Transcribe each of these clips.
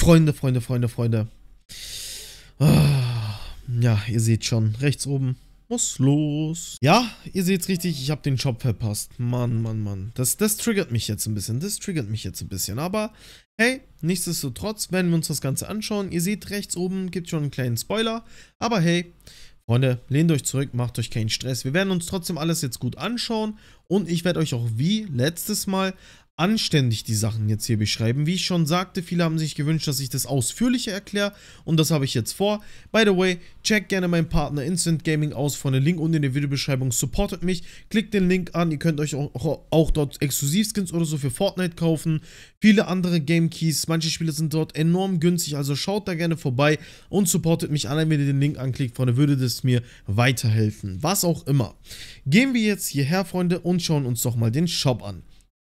Freunde, Freunde, Freunde, Freunde. Ah, ja, ihr seht schon, rechts oben muss los. Ja, ihr seht's richtig, ich habe den Job verpasst. Mann, Mann, Mann. Das, das triggert mich jetzt ein bisschen, das triggert mich jetzt ein bisschen. Aber hey, nichtsdestotrotz werden wir uns das Ganze anschauen. Ihr seht, rechts oben gibt schon einen kleinen Spoiler. Aber hey, Freunde, lehnt euch zurück, macht euch keinen Stress. Wir werden uns trotzdem alles jetzt gut anschauen und ich werde euch auch wie letztes Mal anständig die Sachen jetzt hier beschreiben. Wie ich schon sagte, viele haben sich gewünscht, dass ich das ausführlicher erkläre und das habe ich jetzt vor. By the way, check gerne meinen Partner Instant Gaming aus, von den Link unten in der Videobeschreibung, supportet mich, klickt den Link an, ihr könnt euch auch, auch dort Exklusivskins oder so für Fortnite kaufen, viele andere Game Keys, manche Spiele sind dort enorm günstig, also schaut da gerne vorbei und supportet mich allein, wenn ihr den Link anklickt, Freunde, würde das mir weiterhelfen, was auch immer. Gehen wir jetzt hierher, Freunde, und schauen uns doch mal den Shop an.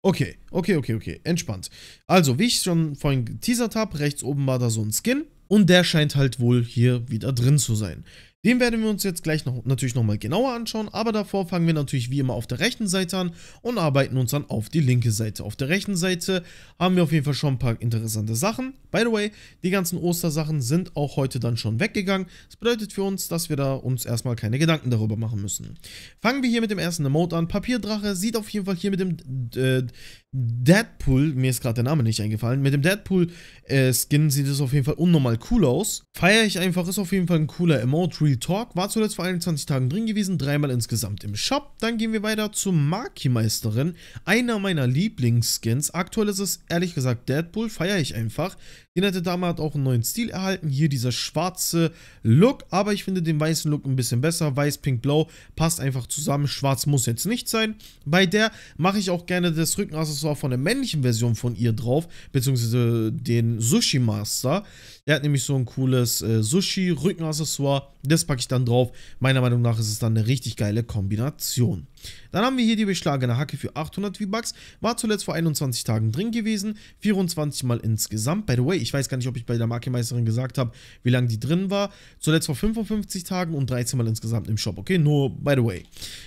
Okay, okay, okay, okay, entspannt. Also, wie ich schon vorhin geteasert habe, rechts oben war da so ein Skin und der scheint halt wohl hier wieder drin zu sein. Den werden wir uns jetzt gleich noch, natürlich nochmal genauer anschauen, aber davor fangen wir natürlich wie immer auf der rechten Seite an und arbeiten uns dann auf die linke Seite. Auf der rechten Seite haben wir auf jeden Fall schon ein paar interessante Sachen. By the way, die ganzen Ostersachen sind auch heute dann schon weggegangen. Das bedeutet für uns, dass wir da uns erstmal keine Gedanken darüber machen müssen. Fangen wir hier mit dem ersten Emote an. Papierdrache sieht auf jeden Fall hier mit dem äh, Deadpool, mir ist gerade der Name nicht eingefallen, mit dem Deadpool-Skin äh, sieht es auf jeden Fall unnormal cool aus. Feiere ich einfach, ist auf jeden Fall ein cooler Emote, Real Talk war zuletzt vor 21 Tagen drin gewesen, dreimal insgesamt im Shop. Dann gehen wir weiter zur Maki-Meisterin, einer meiner Lieblingsskins. Aktuell ist es ehrlich gesagt Deadpool, feiere ich einfach. Die nette Dame hat auch einen neuen Stil erhalten, hier dieser schwarze Look, aber ich finde den weißen Look ein bisschen besser. Weiß, pink, blau passt einfach zusammen, schwarz muss jetzt nicht sein. Bei der mache ich auch gerne das Rückenaccessoire von der männlichen Version von ihr drauf, beziehungsweise den Sushi Master. Der hat nämlich so ein cooles äh, Sushi-Rückenaccessoire, das Fleischkäse packe ich dann drauf. Meiner Meinung nach ist es dann eine richtig geile Kombination. Dann haben wir hier die beschlagene Hacke für 800 V-Bucks. War zuletzt vor 21 Tagen drin gewesen. 24 Mal insgesamt. By the way, ich weiß gar nicht, ob ich bei der Markemeisterin gesagt habe, wie lange die drin war. Zuletzt vor 55 Tagen und 13 Mal insgesamt im Shop. Okay, nur by the way.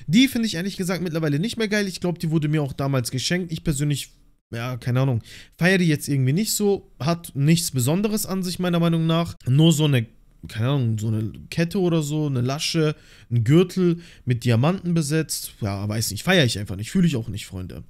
Die finde ich ehrlich gesagt mittlerweile nicht mehr geil. Ich glaube, die wurde mir auch damals geschenkt. Ich persönlich ja, keine Ahnung, feiere die jetzt irgendwie nicht so, hat nichts Besonderes an sich meiner Meinung nach, nur so eine keine Ahnung, so eine Kette oder so, eine Lasche, ein Gürtel mit Diamanten besetzt. Ja, weiß nicht, feiere ich einfach nicht, fühle ich auch nicht, Freunde.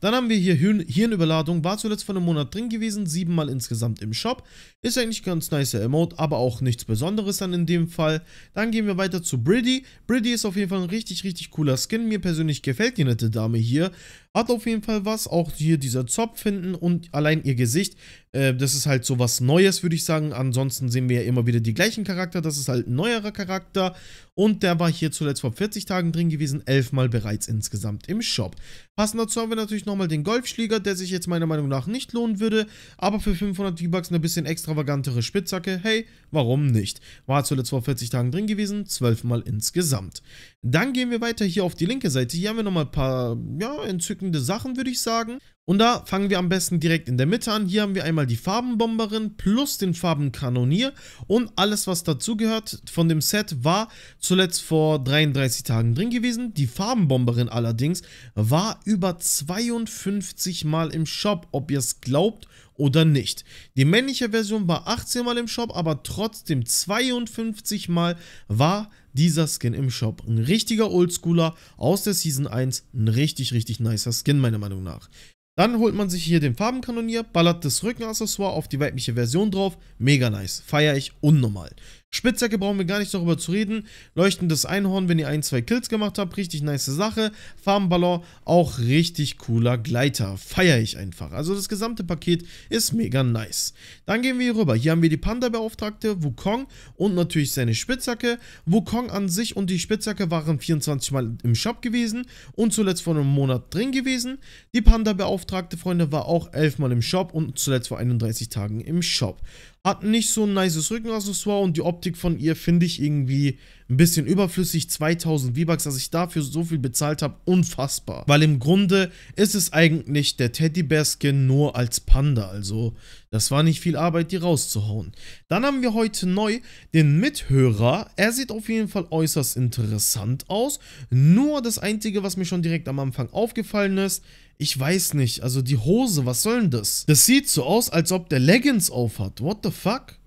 Dann haben wir hier Hirn Hirnüberladung, war zuletzt vor einem Monat drin gewesen, siebenmal insgesamt im Shop. Ist eigentlich ganz nice Emote, aber auch nichts Besonderes dann in dem Fall. Dann gehen wir weiter zu Briddy. Briddy ist auf jeden Fall ein richtig, richtig cooler Skin. Mir persönlich gefällt die nette Dame hier. Hat auf jeden Fall was. Auch hier dieser Zopf finden und allein ihr Gesicht. Äh, das ist halt so was Neues, würde ich sagen. Ansonsten sehen wir ja immer wieder die gleichen Charakter. Das ist halt ein neuerer Charakter. Und der war hier zuletzt vor 40 Tagen drin gewesen, elfmal bereits insgesamt im Shop. Passend dazu haben wir natürlich nochmal den Golfschläger, der sich jetzt meiner Meinung nach nicht lohnen würde, aber für 500 V-Bucks eine bisschen extravagantere Spitzhacke, hey, warum nicht? War zuletzt vor 40 Tagen drin gewesen, 12 mal insgesamt. Dann gehen wir weiter hier auf die linke Seite, hier haben wir nochmal ein paar, ja, entzückende Sachen, würde ich sagen. Und da fangen wir am besten direkt in der Mitte an. Hier haben wir einmal die Farbenbomberin plus den Farbenkanonier und alles, was dazugehört von dem Set war zuletzt vor 33 Tagen drin gewesen. Die Farbenbomberin allerdings war über 52 Mal im Shop, ob ihr es glaubt oder nicht. Die männliche Version war 18 Mal im Shop, aber trotzdem 52 Mal war dieser Skin im Shop. Ein richtiger Oldschooler aus der Season 1, ein richtig, richtig nicer Skin meiner Meinung nach. Dann holt man sich hier den Farbenkanonier, ballert das Rückenaccessoire auf die weibliche Version drauf. Mega nice. Feiere ich unnormal. Spitzhacke brauchen wir gar nicht darüber zu reden. Leuchtendes Einhorn, wenn ihr ein, zwei Kills gemacht habt, richtig nice Sache. Farbenballon, auch richtig cooler Gleiter. Feiere ich einfach. Also das gesamte Paket ist mega nice. Dann gehen wir hier rüber. Hier haben wir die Panda-Beauftragte, Wukong und natürlich seine Spitzhacke. Wukong an sich und die Spitzhacke waren 24 Mal im Shop gewesen und zuletzt vor einem Monat drin gewesen. Die Panda-Beauftragte, Freunde, war auch 11 Mal im Shop und zuletzt vor 31 Tagen im Shop hat nicht so ein nices Rückenaccessoire und die Optik von ihr finde ich irgendwie ein bisschen überflüssig. 2000 V-Bucks, dass ich dafür so viel bezahlt habe, unfassbar. Weil im Grunde ist es eigentlich der Teddybär-Skin nur als Panda. Also das war nicht viel Arbeit, die rauszuhauen. Dann haben wir heute neu den Mithörer. Er sieht auf jeden Fall äußerst interessant aus. Nur das Einzige, was mir schon direkt am Anfang aufgefallen ist, ich weiß nicht, also die Hose, was soll denn das? Das sieht so aus, als ob der Leggings aufhat. What the fuck?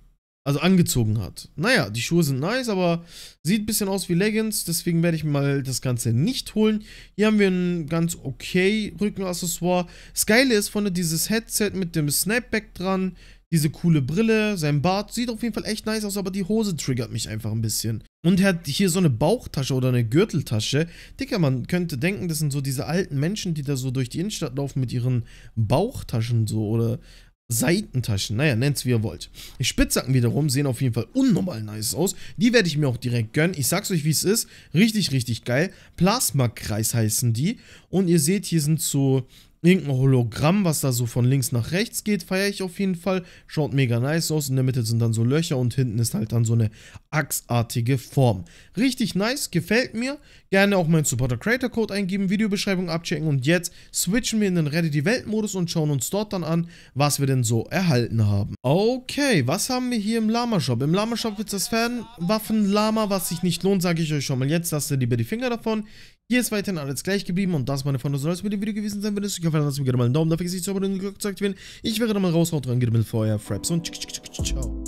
also angezogen hat. Naja, die Schuhe sind nice, aber sieht ein bisschen aus wie Leggings, deswegen werde ich mal das Ganze nicht holen. Hier haben wir ein ganz okay Rückenaccessoire. Das Geile ist vorne dieses Headset mit dem Snapback dran, diese coole Brille, sein Bart, sieht auf jeden Fall echt nice aus, aber die Hose triggert mich einfach ein bisschen. Und er hat hier so eine Bauchtasche oder eine Gürteltasche. Dicker, man könnte denken, das sind so diese alten Menschen, die da so durch die Innenstadt laufen mit ihren Bauchtaschen so oder Seitentaschen, naja, nennt es wie ihr wollt. Die Spitzhacken wiederum sehen auf jeden Fall unnormal nice aus. Die werde ich mir auch direkt gönnen. Ich sag's euch, wie es ist. Richtig, richtig geil. Plasmakreis heißen die. Und ihr seht, hier sind so Irgendein Hologramm, was da so von links nach rechts geht, feiere ich auf jeden Fall. Schaut mega nice aus. In der Mitte sind dann so Löcher und hinten ist halt dann so eine achsartige Form. Richtig nice, gefällt mir. Gerne auch meinen Supporter Creator Code eingeben, Videobeschreibung abchecken und jetzt switchen wir in den Ready die Welt Modus und schauen uns dort dann an, was wir denn so erhalten haben. Okay, was haben wir hier im Lama Shop? Im Lama Shop wird das Fernwaffen Lama, was sich nicht lohnt, sage ich euch schon mal jetzt. Lasst ihr lieber die Finger davon. Hier ist weiterhin alles gleich geblieben und das, meine Freunde, soll es mit dem Video gewesen sein. Wenn es euch gefallen hat, lasst mir gerne mal einen Daumen da, vergesst nicht zu abonnieren und die Glocke zu aktivieren. Ich wäre dann mal raus, haut rein, geht mit vorher, Fraps und ciao.